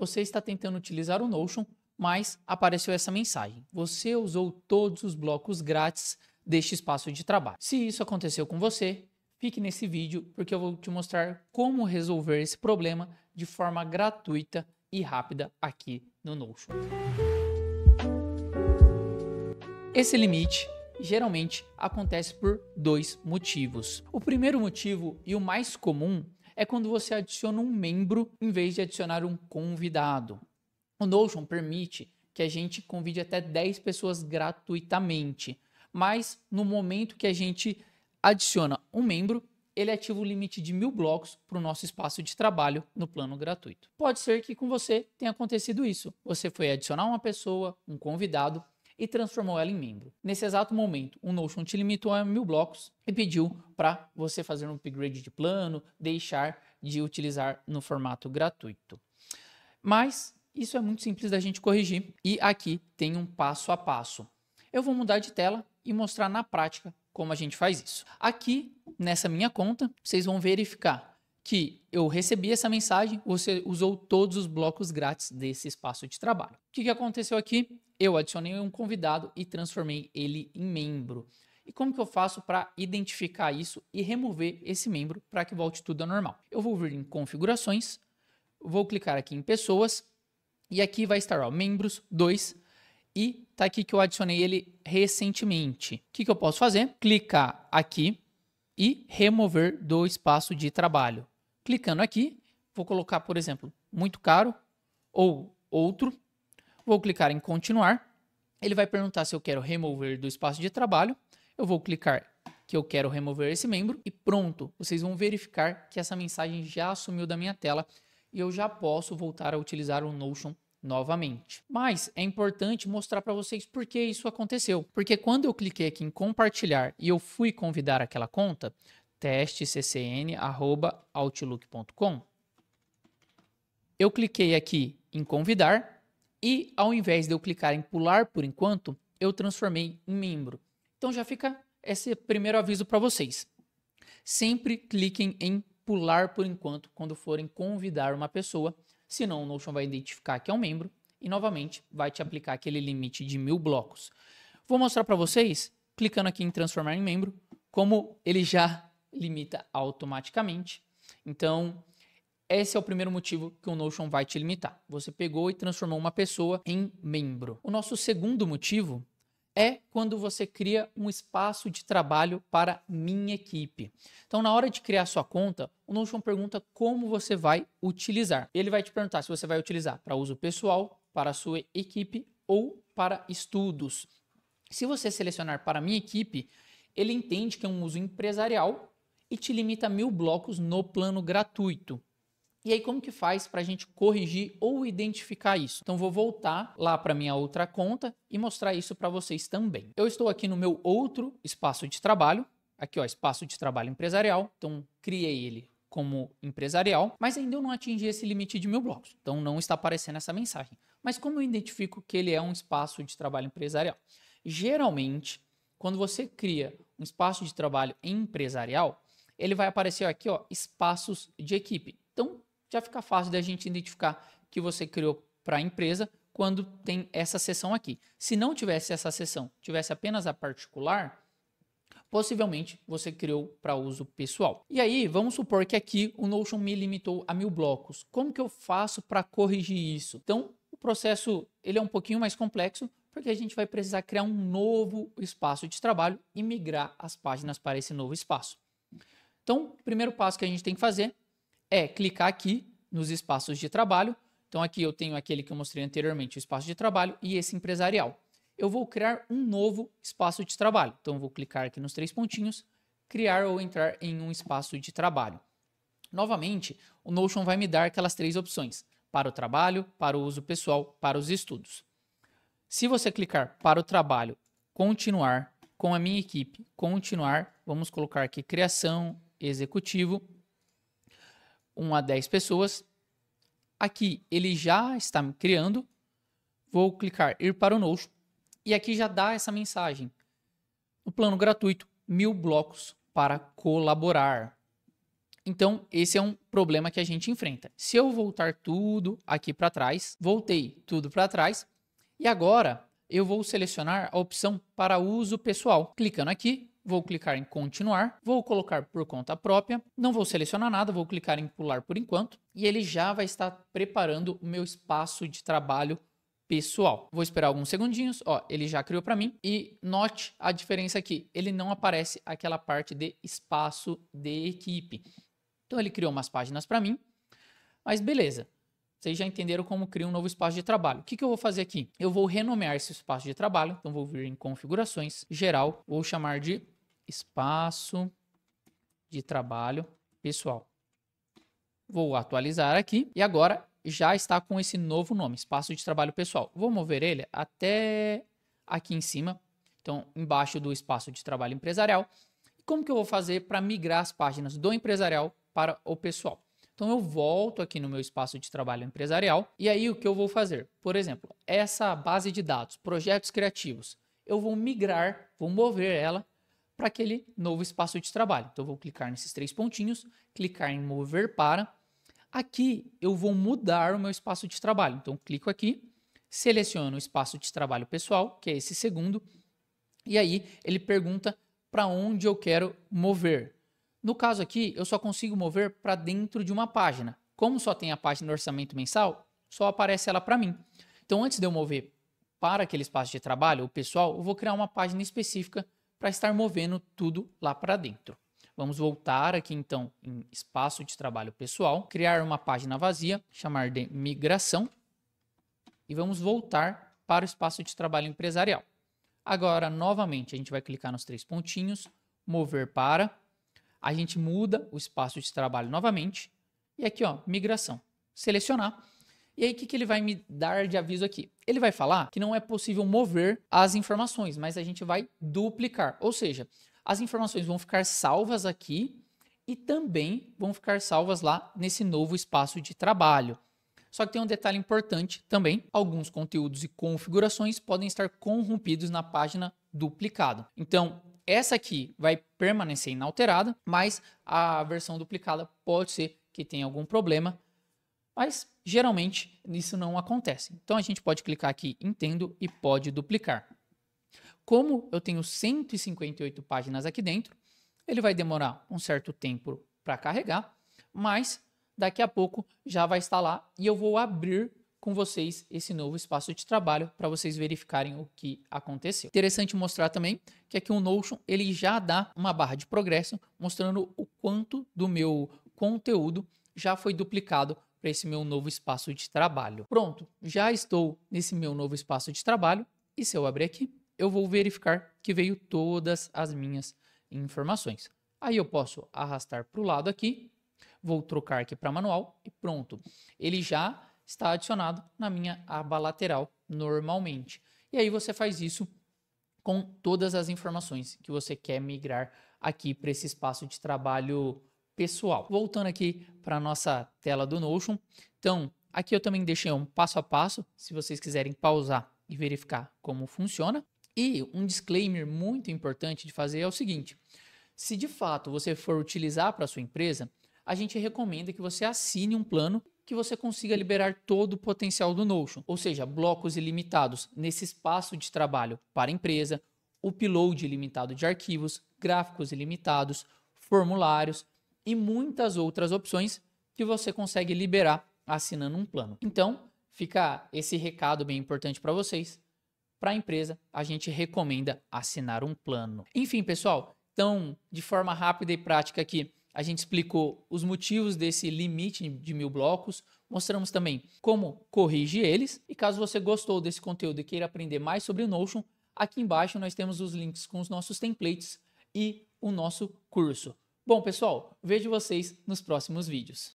você está tentando utilizar o Notion, mas apareceu essa mensagem. Você usou todos os blocos grátis deste espaço de trabalho. Se isso aconteceu com você, fique nesse vídeo porque eu vou te mostrar como resolver esse problema de forma gratuita e rápida aqui no Notion. Esse limite geralmente acontece por dois motivos. O primeiro motivo e o mais comum é quando você adiciona um membro em vez de adicionar um convidado. O Notion permite que a gente convide até 10 pessoas gratuitamente, mas no momento que a gente adiciona um membro, ele ativa o limite de mil blocos para o nosso espaço de trabalho no plano gratuito. Pode ser que com você tenha acontecido isso. Você foi adicionar uma pessoa, um convidado, e transformou ela em membro. Nesse exato momento, o Notion te limitou a mil blocos e pediu para você fazer um upgrade de plano, deixar de utilizar no formato gratuito. Mas isso é muito simples da gente corrigir e aqui tem um passo a passo. Eu vou mudar de tela e mostrar na prática como a gente faz isso. Aqui nessa minha conta, vocês vão verificar que eu recebi essa mensagem, você usou todos os blocos grátis desse espaço de trabalho. O que aconteceu aqui? eu adicionei um convidado e transformei ele em membro. E como que eu faço para identificar isso e remover esse membro para que volte tudo ao normal? Eu vou vir em configurações, vou clicar aqui em pessoas e aqui vai estar ó, membros 2 e tá aqui que eu adicionei ele recentemente. O que, que eu posso fazer? Clicar aqui e remover do espaço de trabalho. Clicando aqui, vou colocar, por exemplo, muito caro ou outro Vou clicar em continuar. Ele vai perguntar se eu quero remover do espaço de trabalho. Eu vou clicar que eu quero remover esse membro e pronto. Vocês vão verificar que essa mensagem já sumiu da minha tela e eu já posso voltar a utilizar o Notion novamente. Mas é importante mostrar para vocês por que isso aconteceu. Porque quando eu cliquei aqui em compartilhar e eu fui convidar aquela conta, testeccn.outlook.com, eu cliquei aqui em convidar e ao invés de eu clicar em pular por enquanto, eu transformei em membro. Então já fica esse primeiro aviso para vocês. Sempre cliquem em pular por enquanto quando forem convidar uma pessoa, senão o Notion vai identificar que é um membro e novamente vai te aplicar aquele limite de mil blocos. Vou mostrar para vocês, clicando aqui em transformar em membro, como ele já limita automaticamente. Então, esse é o primeiro motivo que o Notion vai te limitar. Você pegou e transformou uma pessoa em membro. O nosso segundo motivo é quando você cria um espaço de trabalho para minha equipe. Então, na hora de criar sua conta, o Notion pergunta como você vai utilizar. Ele vai te perguntar se você vai utilizar para uso pessoal, para a sua equipe ou para estudos. Se você selecionar para minha equipe, ele entende que é um uso empresarial e te limita a mil blocos no plano gratuito. E aí, como que faz para a gente corrigir ou identificar isso? Então, vou voltar lá para minha outra conta e mostrar isso para vocês também. Eu estou aqui no meu outro espaço de trabalho, aqui ó, espaço de trabalho empresarial. Então, criei ele como empresarial, mas ainda eu não atingi esse limite de mil blocos. Então, não está aparecendo essa mensagem. Mas como eu identifico que ele é um espaço de trabalho empresarial? Geralmente, quando você cria um espaço de trabalho empresarial, ele vai aparecer aqui, ó, espaços de equipe. Então, já fica fácil da gente identificar que você criou para a empresa quando tem essa sessão aqui. Se não tivesse essa sessão, tivesse apenas a particular, possivelmente você criou para uso pessoal. E aí, vamos supor que aqui o Notion me limitou a mil blocos. Como que eu faço para corrigir isso? Então, o processo ele é um pouquinho mais complexo, porque a gente vai precisar criar um novo espaço de trabalho e migrar as páginas para esse novo espaço. Então, o primeiro passo que a gente tem que fazer é clicar aqui nos espaços de trabalho. Então aqui eu tenho aquele que eu mostrei anteriormente, o espaço de trabalho e esse empresarial. Eu vou criar um novo espaço de trabalho. Então vou clicar aqui nos três pontinhos, criar ou entrar em um espaço de trabalho. Novamente, o Notion vai me dar aquelas três opções: para o trabalho, para o uso pessoal, para os estudos. Se você clicar para o trabalho, continuar com a minha equipe, continuar, vamos colocar aqui criação, executivo, 1 a 10 pessoas. Aqui ele já está me criando. Vou clicar ir para o Notion. E aqui já dá essa mensagem. No plano gratuito, mil blocos para colaborar. Então, esse é um problema que a gente enfrenta. Se eu voltar tudo aqui para trás, voltei tudo para trás, e agora eu vou selecionar a opção para uso pessoal. Clicando aqui, vou clicar em continuar, vou colocar por conta própria, não vou selecionar nada, vou clicar em pular por enquanto e ele já vai estar preparando o meu espaço de trabalho pessoal. Vou esperar alguns segundinhos, ó, ele já criou para mim e note a diferença aqui, ele não aparece aquela parte de espaço de equipe. Então ele criou umas páginas para mim, mas beleza. Vocês já entenderam como criar um novo espaço de trabalho. O que, que eu vou fazer aqui? Eu vou renomear esse espaço de trabalho. Então, vou vir em configurações, geral, vou chamar de espaço de trabalho pessoal. Vou atualizar aqui e agora já está com esse novo nome, espaço de trabalho pessoal. Vou mover ele até aqui em cima, então embaixo do espaço de trabalho empresarial. como que eu vou fazer para migrar as páginas do empresarial para o pessoal? Então eu volto aqui no meu espaço de trabalho empresarial e aí o que eu vou fazer? Por exemplo, essa base de dados, projetos criativos, eu vou migrar, vou mover ela para aquele novo espaço de trabalho. Então eu vou clicar nesses três pontinhos, clicar em mover para. Aqui eu vou mudar o meu espaço de trabalho. Então clico aqui, seleciono o espaço de trabalho pessoal, que é esse segundo, e aí ele pergunta para onde eu quero mover. No caso aqui, eu só consigo mover para dentro de uma página. Como só tem a página do orçamento mensal, só aparece ela para mim. Então, antes de eu mover para aquele espaço de trabalho, o pessoal, eu vou criar uma página específica para estar movendo tudo lá para dentro. Vamos voltar aqui então em espaço de trabalho pessoal, criar uma página vazia, chamar de migração e vamos voltar para o espaço de trabalho empresarial. Agora, novamente, a gente vai clicar nos três pontinhos, mover para, a gente muda o espaço de trabalho novamente. E aqui, ó, migração. Selecionar. E aí, o que, que ele vai me dar de aviso aqui? Ele vai falar que não é possível mover as informações, mas a gente vai duplicar. Ou seja, as informações vão ficar salvas aqui e também vão ficar salvas lá nesse novo espaço de trabalho. Só que tem um detalhe importante também: alguns conteúdos e configurações podem estar corrompidos na página duplicado. Então, essa aqui vai permanecer inalterada, mas a versão duplicada pode ser que tenha algum problema, mas geralmente isso não acontece. Então a gente pode clicar aqui Entendo e pode duplicar. Como eu tenho 158 páginas aqui dentro, ele vai demorar um certo tempo para carregar, mas daqui a pouco já vai estar lá e eu vou abrir com vocês esse novo espaço de trabalho para vocês verificarem o que aconteceu. Interessante mostrar também que aqui o Notion ele já dá uma barra de progresso mostrando o quanto do meu conteúdo já foi duplicado para esse meu novo espaço de trabalho. Pronto, já estou nesse meu novo espaço de trabalho e se eu abrir aqui, eu vou verificar que veio todas as minhas informações. Aí eu posso arrastar para o lado aqui, vou trocar aqui para manual e pronto. Ele já está adicionado na minha aba lateral normalmente. E aí você faz isso com todas as informações que você quer migrar aqui para esse espaço de trabalho pessoal. Voltando aqui para a nossa tela do Notion. Então, aqui eu também deixei um passo a passo, se vocês quiserem pausar e verificar como funciona. E um disclaimer muito importante de fazer é o seguinte: se de fato você for utilizar para sua empresa, a gente recomenda que você assine um plano que você consiga liberar todo o potencial do Notion, ou seja, blocos ilimitados nesse espaço de trabalho para empresa, upload ilimitado de arquivos, gráficos ilimitados, formulários e muitas outras opções que você consegue liberar assinando um plano. Então, fica esse recado bem importante para vocês. Para a empresa, a gente recomenda assinar um plano. Enfim, pessoal, então, de forma rápida e prática aqui, a gente explicou os motivos desse limite de mil blocos, mostramos também como corrigir eles. E caso você gostou desse conteúdo e queira aprender mais sobre o Notion, aqui embaixo nós temos os links com os nossos templates e o nosso curso. Bom, pessoal, vejo vocês nos próximos vídeos.